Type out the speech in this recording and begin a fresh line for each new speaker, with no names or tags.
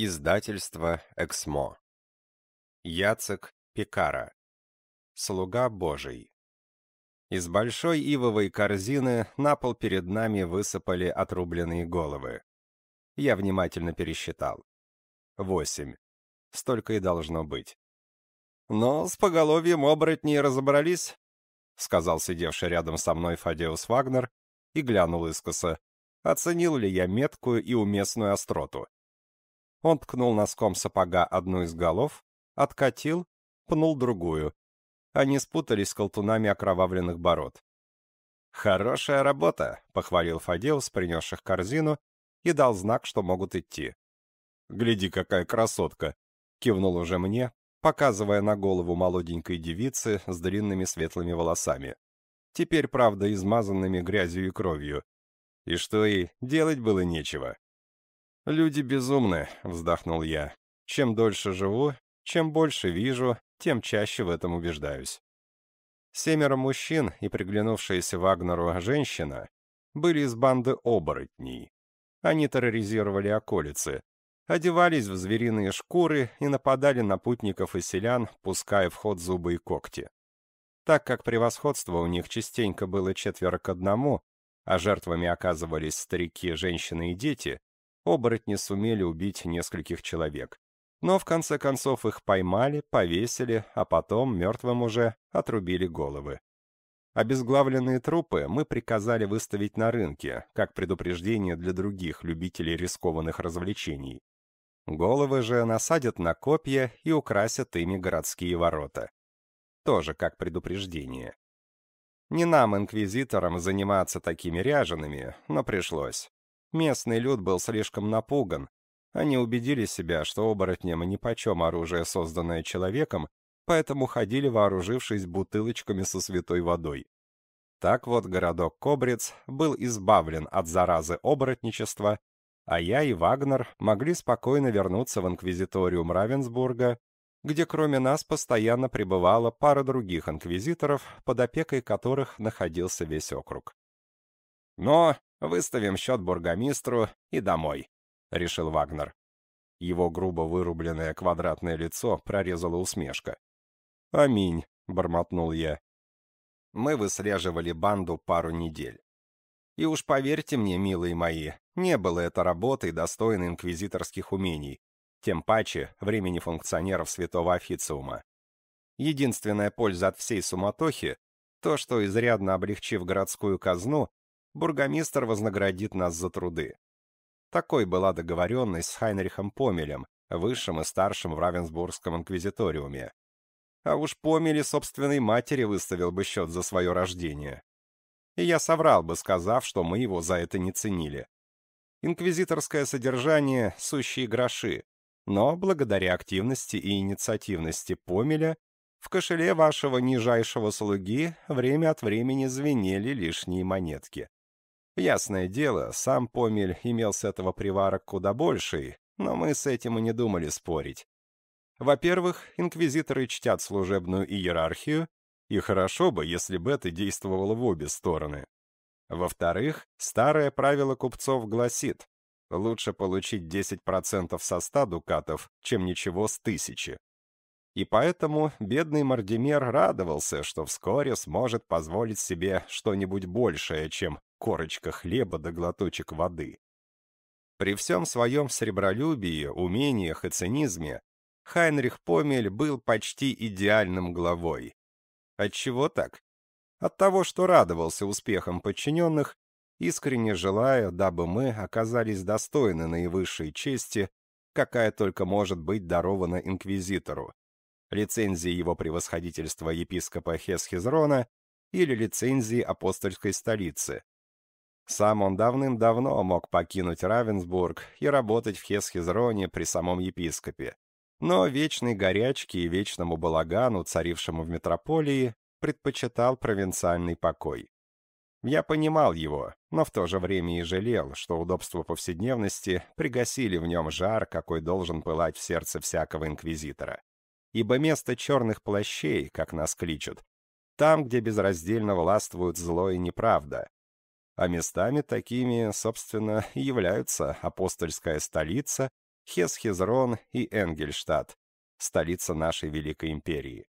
Издательство «Эксмо». Яцек Пикара. Слуга Божий. Из большой ивовой корзины на пол перед нами высыпали отрубленные головы. Я внимательно пересчитал. Восемь. Столько и должно быть. «Но «Ну, с поголовьем оборотни разобрались», — сказал сидевший рядом со мной Фадеус Вагнер и глянул искоса, оценил ли я меткую и уместную остроту. Он ткнул носком сапога одну из голов, откатил, пнул другую. Они спутались с колтунами окровавленных бород. «Хорошая работа», — похвалил Фадеус, принесших корзину, и дал знак, что могут идти. «Гляди, какая красотка!» — кивнул уже мне, показывая на голову молоденькой девицы с длинными светлыми волосами. Теперь, правда, измазанными грязью и кровью. И что ей делать было нечего. «Люди безумны», — вздохнул я. «Чем дольше живу, чем больше вижу, тем чаще в этом убеждаюсь». Семеро мужчин и приглянувшаяся Вагнеру женщина были из банды оборотней. Они терроризировали околицы, одевались в звериные шкуры и нападали на путников и селян, пуская в ход зубы и когти. Так как превосходство у них частенько было четверо к одному, а жертвами оказывались старики, женщины и дети, оборотни сумели убить нескольких человек. Но в конце концов их поймали, повесили, а потом мертвым уже отрубили головы. Обезглавленные трупы мы приказали выставить на рынке, как предупреждение для других любителей рискованных развлечений. Головы же насадят на копья и украсят ими городские ворота. Тоже как предупреждение. Не нам, инквизиторам, заниматься такими ряжеными, но пришлось. Местный люд был слишком напуган. Они убедили себя, что оборотням нипочем оружие, созданное человеком, поэтому ходили вооружившись бутылочками со святой водой. Так вот городок Кобрец был избавлен от заразы оборотничества, а я и Вагнер могли спокойно вернуться в инквизиториум Равенсбурга, где кроме нас постоянно пребывала пара других инквизиторов, под опекой которых находился весь округ. Но Выставим счет бургомистру и домой», — решил Вагнер. Его грубо вырубленное квадратное лицо прорезало усмешка. «Аминь», — бормотнул я. Мы выслеживали банду пару недель. И уж поверьте мне, милые мои, не было это работой, достойной инквизиторских умений, тем паче времени функционеров святого официума. Единственная польза от всей суматохи — то, что, изрядно облегчив городскую казну, бургомистр вознаградит нас за труды. Такой была договоренность с Хайнрихом Помелем, высшим и старшим в Равенсбургском инквизиториуме. А уж Помели собственной матери выставил бы счет за свое рождение. И я соврал бы, сказав, что мы его за это не ценили. Инквизиторское содержание — сущие гроши, но благодаря активности и инициативности Помеля в кошеле вашего нижайшего слуги время от времени звенели лишние монетки. Ясное дело, сам помель имел с этого приварок куда больший, но мы с этим и не думали спорить. Во-первых, инквизиторы чтят служебную иерархию, и хорошо бы, если бы это действовало в обе стороны. Во-вторых, старое правило купцов гласит, лучше получить 10% со 100 дукатов, чем ничего с тысячи. И поэтому бедный Мардимер радовался, что вскоре сможет позволить себе что-нибудь большее, чем корочка хлеба да глоточек воды. При всем своем сребролюбии, умениях и цинизме Хайнрих Помель был почти идеальным главой. Отчего так? От того, что радовался успехам подчиненных, искренне желая, дабы мы оказались достойны наивысшей чести, какая только может быть дарована инквизитору, лицензии его превосходительства епископа Хесхизрона или лицензии апостольской столицы, сам он давным-давно мог покинуть Равенсбург и работать в Хесхизроне при самом епископе. Но вечной горячке и вечному балагану, царившему в метрополии, предпочитал провинциальный покой. Я понимал его, но в то же время и жалел, что удобство повседневности пригасили в нем жар, какой должен пылать в сердце всякого инквизитора. Ибо место черных плащей, как нас кличут, там, где безраздельно властвуют зло и неправда, а местами такими, собственно, являются апостольская столица, Хесхезрон и Энгельштадт, столица нашей Великой Империи.